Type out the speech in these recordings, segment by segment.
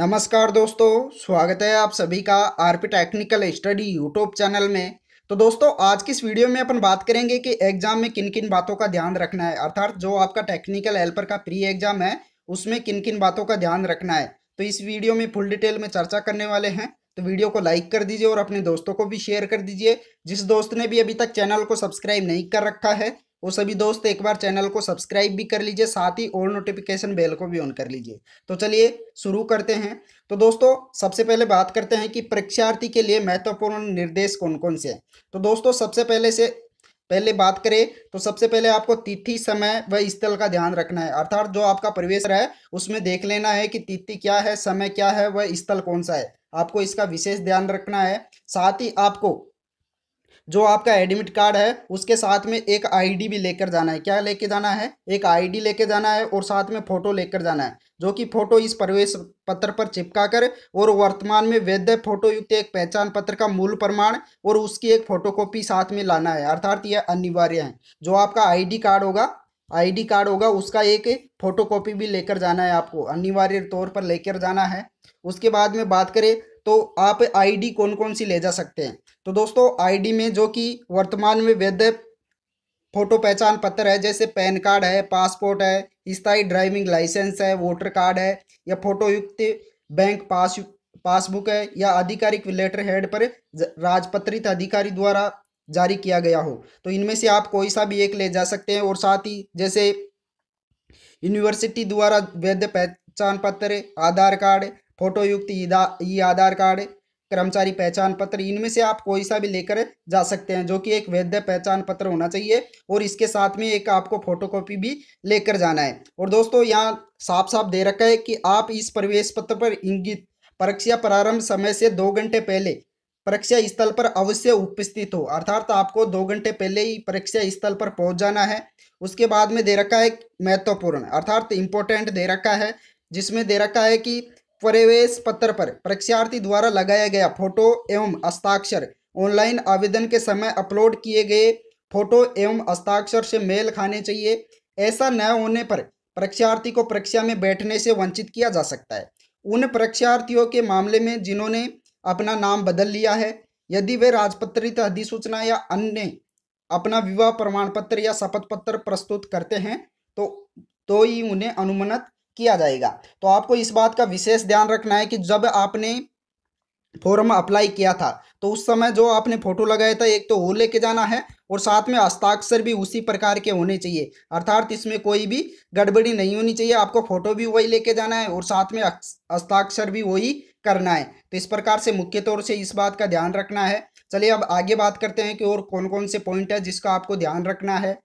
नमस्कार दोस्तों स्वागत है आप सभी का RP technical study YouTube channel में तो दोस्तों आज की इस वीडियो में अपन बात करेंगे कि एग्जाम में किन किन बातों का ध्यान रखना है अर्थात जो आपका टेक्निकल हेल्पर का प्री एग्जाम है उसमें किन किन बातों का ध्यान रखना है तो इस वीडियो में फुल डिटेल में चर्चा करने वाले हैं तो वीडियो को लाइक कर दीजिए और अपने दोस्तों को भी शेयर कर दीजिए जिस दोस्त ने भी अभी तक चैनल को सब्सक्राइब नहीं कर रखा है वो सभी दोस्त एक बार चैनल को सब्सक्राइब भी कर लीजिए साथ ही और नोटिफिकेशन बेल को भी ऑन कर लीजिए तो चलिए शुरू करते हैं तो दोस्तों सबसे पहले बात करते हैं कि परीक्षार्थी के लिए महत्वपूर्ण निर्देश कौन कौन से हैं तो दोस्तों सबसे पहले से पहले बात करें तो सबसे पहले आपको तिथि समय व स्थल का ध्यान रखना है अर्थात जो आपका प्रवेश है उसमें देख लेना है कि तिथि क्या है समय क्या है वह स्थल कौन सा है आपको इसका विशेष ध्यान रखना है साथ ही आपको जो आपका एडमिट कार्ड है उसके साथ में एक आईडी भी लेकर जाना है क्या लेके जाना है एक आईडी लेके जाना है और साथ में फोटो लेकर जाना है जो कि फोटो इस प्रवेश पत्र पर चिपका कर और वर्तमान में वैध फोटो युक्त एक पहचान पत्र का मूल प्रमाण और उसकी एक फोटोकॉपी साथ में लाना है अर्थात यह अनिवार्य है जो आपका आईडी कार्ड होगा आईडी कार्ड होगा उसका एक फोटोकॉपी भी लेकर जाना है आपको अनिवार्य तौर पर लेकर जाना है उसके बाद में बात करें तो आप आईडी कौन कौन सी ले जा सकते हैं तो दोस्तों आईडी में जो कि वर्तमान में वैध फोटो पहचान पत्र है जैसे पैन कार्ड है पासपोर्ट है स्थायी ड्राइविंग लाइसेंस है वोटर कार्ड है या फोटो युक्त बैंक पास पासबुक है या आधिकारिक लेटर हेड पर राजपत्रित अधिकारी द्वारा जारी किया गया हो तो इनमें से आप कोई सा भी एक ले जा सकते हैं और साथ ही जैसे यूनिवर्सिटी द्वारा वैध पहचान पत्र आधार कार्ड फोटोयुक्त ई आधार कार्ड कर्मचारी पहचान पत्र इनमें से आप कोई सा भी लेकर जा सकते हैं जो कि एक वैध पहचान पत्र होना चाहिए और इसके साथ में एक आपको फोटोकॉपी भी लेकर जाना है और दोस्तों यहाँ साफ साफ दे रखा है कि आप इस प्रवेश पत्र पर इंगित परीक्षा प्रारंभ समय से दो घंटे पहले परीक्षा स्थल पर अवश्य उपस्थित हो अर्थात आपको दो घंटे पहले ही परीक्षा स्थल पर पहुंच जाना है उसके बाद में दे रखा है महत्वपूर्ण अर्थात इंपॉर्टेंट दे रखा है जिसमें दे रखा है कि प्रवेश पत्र पर परीक्षार्थी द्वारा लगाया गया फोटो एवं हस्ताक्षर ऑनलाइन आवेदन के समय अपलोड किए गए फोटो एवं हस्ताक्षर से मेल खाने चाहिए ऐसा न होने पर परीक्षार्थी को परीक्षा में बैठने से वंचित किया जा सकता है उन परीक्षार्थियों के मामले में जिन्होंने अपना नाम बदल लिया है यदि वे राजपत्रित अधिसूचना या अन्य अपना विवाह प्रमाण पत्र या शपथ पत्र प्रस्तुत करते हैं तो तो ही उन्हें अनुमानत किया जाएगा तो आपको इस बात का विशेष ध्यान रखना है कि जब आपने फॉर्म अप्लाई किया था तो उस समय जो आपने फोटो लगाया था एक तो वो लेके जाना है और साथ में हस्ताक्षर भी उसी प्रकार के होने चाहिए अर्थात इसमें कोई भी गड़बड़ी नहीं होनी चाहिए आपको फोटो भी वही लेके जाना है और साथ में हस्ताक्षर भी वही करना है तो इस प्रकार से मुख्य तौर से इस बात का ध्यान रखना है चलिए अब आगे बात करते हैं कि और कौन कौन से पॉइंट है जिसका आपको ध्यान रखना है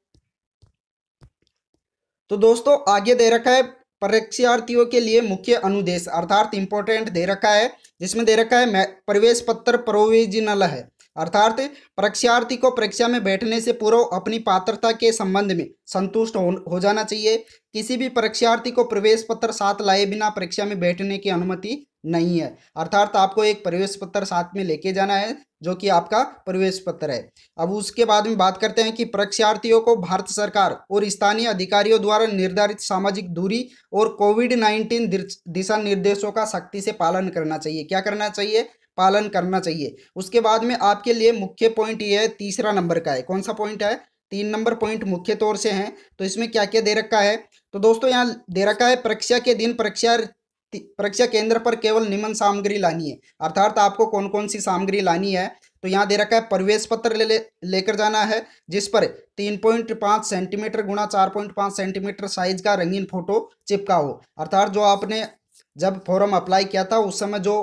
तो दोस्तों आगे दे रखा है परीक्षार्थियों के लिए मुख्य अनुदेश अर्थात इम्पोर्टेंट दे रखा है जिसमें दे रखा है प्रवेश पत्र प्रोविजनल है अर्थात परीक्षार्थी को परीक्षा में बैठने से पूर्व अपनी पात्रता के संबंध में संतुष्ट हो, हो जाना चाहिए किसी भी परीक्षार्थी को प्रवेश पत्र साथ लाए बिना परीक्षा में बैठने की अनुमति नहीं है अर्थात आपको एक प्रवेश पत्र साथ में लेके जाना है जो कि आपका प्रवेश पत्र है अब उसके बाद में बात करते हैं कि परीक्षार्थियों को भारत सरकार और स्थानीय अधिकारियों द्वारा निर्धारित सामाजिक दूरी और कोविड नाइन्टीन दिशा निर्देशों का सख्ती से पालन करना चाहिए क्या करना चाहिए पालन करना चाहिए उसके बाद में आपके लिए मुख्य पॉइंट ये है तीसरा नंबर का है कौन सा पॉइंट है तीन नंबर पॉइंट मुख्य तौर से हैं तो इसमें क्या क्या दे रखा है तो दोस्तों यहाँ दे रखा है परीक्षा के दिन परीक्षा परीक्षा केंद्र पर केवल निम्न सामग्री लानी है अर्थात आपको कौन कौन सी सामग्री लानी है तो यहाँ दे रखा है प्रवेश पत्र ले लेकर जाना है जिस पर तीन पॉइंट पाँच सेंटीमीटर गुणा चार पॉइंट पाँच सेंटीमीटर साइज का रंगीन फोटो चिपका हो अर्थात जो आपने जब फॉर्म अप्लाई किया था उस समय जो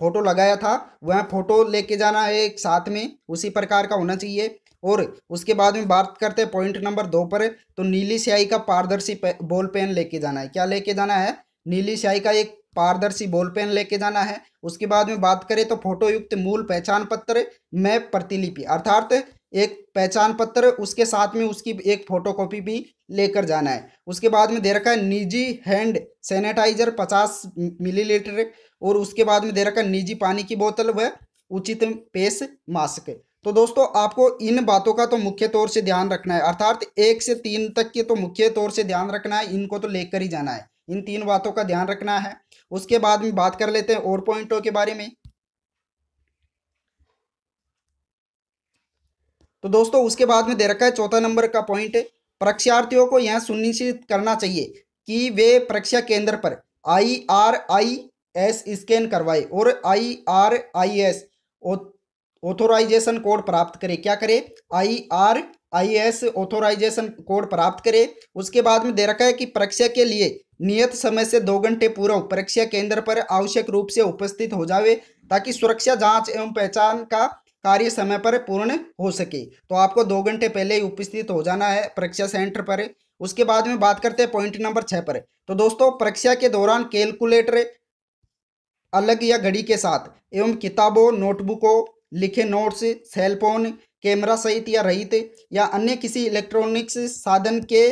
फोटो लगाया था वह फोटो लेके जाना है एक साथ में उसी प्रकार का होना चाहिए और उसके बाद में बात करते हैं पॉइंट नंबर दो पर तो नीली स्याही का पारदर्शी पे, बॉल पेन लेके जाना है क्या लेके जाना है नीली स्याही का एक पारदर्शी बॉल पेन लेके जाना है उसके बाद में बात करें तो फोटोयुक्त मूल पहचान पत्र में प्रतिलिपि अर्थात एक पहचान पत्र उसके साथ में उसकी एक फोटोकॉपी भी लेकर जाना है उसके बाद में दे रखा है निजी हैंड सैनिटाइजर पचास मिलीलीटर और उसके बाद में दे रखा है निजी पानी की बोतल व उचित पेश मास्क तो दोस्तों आपको इन बातों का तो मुख्य तौर से ध्यान रखना है अर्थात एक से तीन तक के तो मुख्य तौर से ध्यान रखना है इनको तो लेकर ही जाना है इन तीन बातों का ध्यान रखना है उसके बाद में बात कर लेते हैं और पॉइंटों के बारे में तो दोस्तों उसके बाद में दे रखा है चौथा नंबर का पॉइंट परीक्षार्थियों को यह सुनिश्चित करना चाहिए कि वे परीक्षा केंद्र पर I R I S scan करवाए और I R I S authorisation code प्राप्त करें क्या करें I R I S authorisation code प्राप्त करें उसके बाद में दे रखा है कि परीक्षा के लिए नियत समय से दो घंटे पूर्व परीक्षा केंद्र पर आवश्यक रूप से उपस्थित हो जावे ताकि सुरक्षा जांच एवं पहचान का कार्य समय पर पूर्ण हो सके तो आपको दो घंटे पहले ही उपस्थित हो जाना है परीक्षा सेंटर पर उसके बाद में बात करते हैं पॉइंट नंबर छः पर तो दोस्तों परीक्षा के दौरान कैलकुलेटर अलग या घड़ी के साथ एवं किताबों नोटबुकों लिखे नोट्स सेलफोन कैमरा सहित या रहित या अन्य किसी इलेक्ट्रॉनिक्स साधन के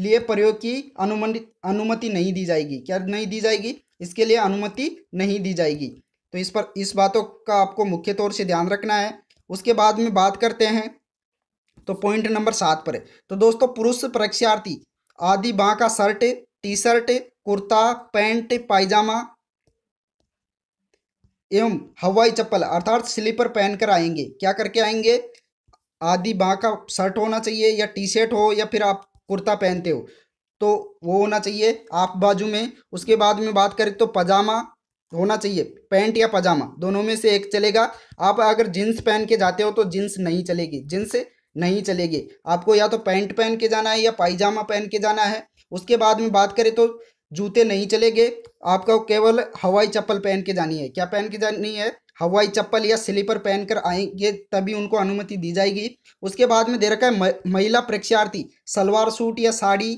लिए प्रयोग की अनुमति अनुमति नहीं दी जाएगी क्या नहीं दी जाएगी इसके लिए अनुमति नहीं दी जाएगी तो इस पर इस बातों का आपको मुख्य तौर से ध्यान रखना है उसके बाद में बात करते हैं तो पॉइंट नंबर सात पर तो दोस्तों पुरुष परीक्षार्थी आदि बाँ का shirt T shirt kurta pant pyjama एवं हवाई चप्पल अर्थात स्लीपर पहनकर आएंगे क्या करके आएंगे आदि बाँ का शर्ट होना चाहिए या टी शर्ट हो या फिर आप कुर्ता पहनते हो तो वो होना चाहिए आप बाजू में उसके बाद में बात करें तो पजामा होना चाहिए पैंट या पजामा दोनों में से एक चलेगा आप अगर जीन्स पहन के जाते हो तो जीन्स नहीं चलेगी जींस नहीं चलेगी आपको या तो पैंट पहन के जाना है या पायजामा पहन के जाना है उसके बाद में बात करें तो जूते नहीं चलेंगे आपका केवल हवाई चप्पल पहन के जानी है क्या पहन के जानी है हवाई चप्पल या स्लीपर पहनकर आएंगे तभी उनको अनुमति दी जाएगी उसके बाद में दे रखा है महिला प्रेक्षार्थी सलवार सूट या साड़ी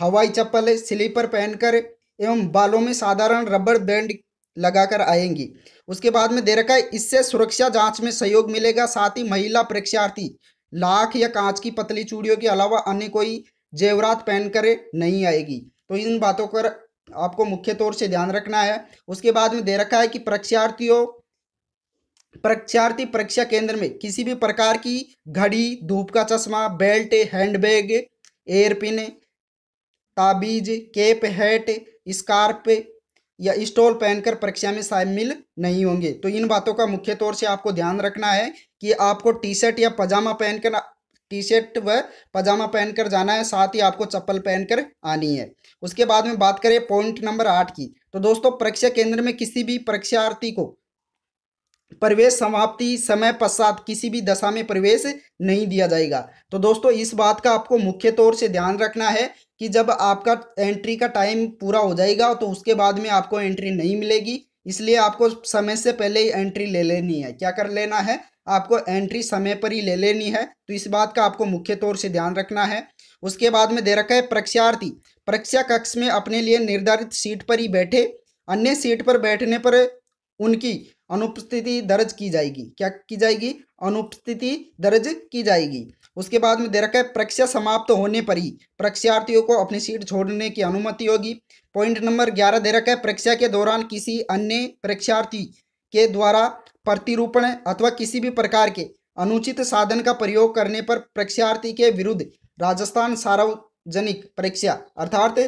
हवाई चप्पल स्लीपर पहनकर एवं बालों में साधारण रबर बैंड लगाकर आएंगी उसके बाद में दे रखा है इससे सुरक्षा जांच में सहयोग मिलेगा साथ ही महिला प्रेक्षार्थी लाख या कांच की पतली चूड़ियों के अलावा अन्य कोई जेवरात पहनकर नहीं आएगी तो इन बातों पर आपको मुख्य तौर से ध्यान रखना है उसके बाद में दे रखा है कि परीक्षार्थियों परीक्षार्थी परीक्षा केंद्र में किसी भी प्रकार की घड़ी धूप का चश्मा बेल्ट हैंडबैग एयरपिन ताबीज केप हैट स्कार्प या स्टॉल पहनकर परीक्षा में शामिल नहीं होंगे तो इन बातों का मुख्य तौर से आपको ध्यान रखना है कि आपको टी शर्ट या पजामा पहनकर टी शर्ट व पजामा पहनकर जाना है साथ ही आपको चप्पल पहनकर आनी है उसके बाद में बात करें पॉइंट नंबर आठ की तो दोस्तों परीक्षा केंद्र में किसी भी परीक्षार्थी को प्रवेश समाप्ति समय पश्चात किसी भी दशा में प्रवेश नहीं दिया जाएगा तो दोस्तों इस बात का आपको मुख्य तौर से ध्यान रखना है कि जब आपका एंट्री का टाइम पूरा हो जाएगा तो उसके बाद में आपको एंट्री नहीं मिलेगी इसलिए आपको समय से पहले ही एंट्री ले लेनी है क्या कर लेना है आपको एंट्री समय पर ही ले लेनी है तो इस बात का आपको मुख्य तौर से ध्यान रखना है उसके बाद में दे रखा है परीक्षार्थी परीक्षा कक्ष में अपने लिए निर्धारित सीट पर ही बैठे अन्य सीट पर बैठने पर उनकी अनुपस्थिति दर्ज की जाएगी क्या की जाएगी अनुपस्थिति दर्ज की जाएगी उसके बाद में दे रखा है परीक्षा समाप्त तो होने पर ही परीक्षार्थियों को अपनी सीट छोड़ने की अनुमति होगी पॉइंट नंबर ग्यारह दे रखा है परीक्षा के दौरान किसी अन्य परीक्षार्थी के द्वारा प्रतिरूपण अथवा किसी भी प्रकार के अनुचित साधन का प्रयोग करने पर परीक्षार्थी के विरुद्ध राजस्थान सार्वजनिक परीक्षा अर्थात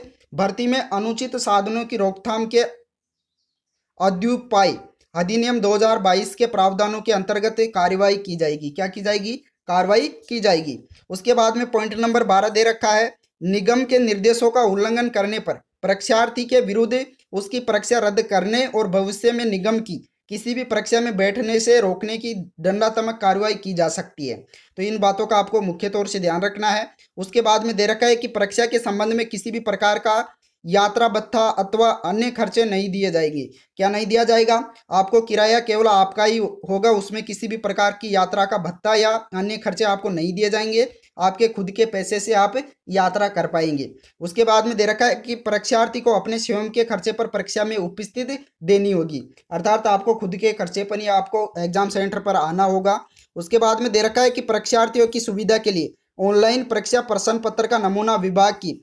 भर्ती में अनुचित साधनों की रोकथाम के अद्युपाय अधिनियम 2022 के प्रावधानों के अंतर्गत कार्रवाई की जाएगी क्या की जाएगी कार्रवाई की जाएगी उसके बाद में पॉइंट नंबर बारह दे रखा है निगम के निर्देशों का उल्लंघन करने पर परीक्षार्थी के विरुद्ध उसकी परीक्षा रद्द करने और भविष्य में निगम की किसी भी परीक्षा में बैठने से रोकने की दंडात्मक कार्रवाई की जा सकती है तो इन बातों का आपको मुख्य तौर से ध्यान रखना है उसके बाद में दे रखा है कि परीक्षा के संबंध में किसी भी प्रकार का यात्रा भत्ता अथवा अन्य खर्चे नहीं दिए जाएंगे क्या नहीं दिया जाएगा आपको किराया केवल आपका ही होगा उसमें किसी भी प्रकार की यात्रा का भत्ता या अन्य खर्चे आपको नहीं दिए जाएंगे आपके खुद के पैसे से आप यात्रा कर पाएंगे उसके बाद में दे रखा है कि परीक्षार्थी को अपने स्वयं के खर्चे पर परीक्षा में उपस्थित देनी होगी अर्थात आपको खुद के खर्चे पर ही आपको एग्जाम सेंटर पर आना होगा उसके बाद में दे रखा है कि परीक्षार्थियों की सुविधा के लिए ऑनलाइन परीक्षा प्रश्न पत्र का नमूना विभाग की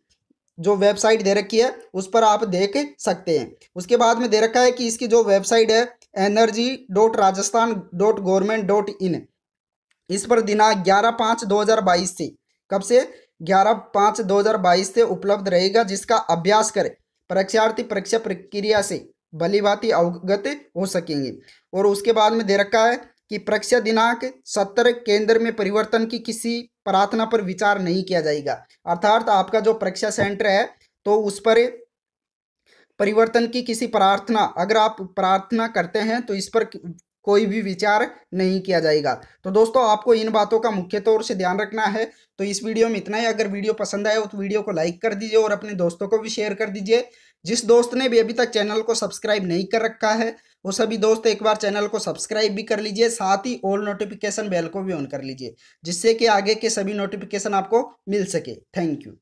जो वेबसाइट दे रखी है उस पर आप देख सकते हैं उसके बाद में दे रखा है कि इसकी जो वेबसाइट है energy dot Rajasthan dot government dot in इस पर दिनांक ग्यारह पाँच दो हज़ार बाईस से कब से ग्यारह पाँच दो हज़ार बाईस से उपलब्ध रहेगा जिसका अभ्यास करें परीक्षार्थी परीक्षा प्रक्रिया से भली अवगत हो सकेंगे और उसके बाद में दे रखा है कि परीक्षा दिनांक सत्तर केंद्र में परिवर्तन की किसी प्रार्थना पर विचार नहीं किया जाएगा अर्थात आपका जो परीक्षा सेंटर है तो उस पर परिवर्तन की किसी प्रार्थना अगर आप प्रार्थना करते हैं तो इस पर कोई भी विचार नहीं किया जाएगा तो दोस्तों आपको इन बातों का मुख्य तौर से ध्यान रखना है तो इस वीडियो में इतना ही अगर वीडियो पसंद आए तो वीडियो को लाइक कर दीजिए और अपने दोस्तों को भी शेयर कर दीजिए जिस दोस्त ने भी अभी तक चैनल को सब्सक्राइब नहीं कर रखा है वो सभी दोस्त एक बार चैनल को सब्सक्राइब भी कर लीजिए साथ ही ऑल नोटिफिकेशन बेल को भी ऑन कर लीजिए जिससे कि आगे के सभी नोटिफिकेशन आपको मिल सके थैंक यू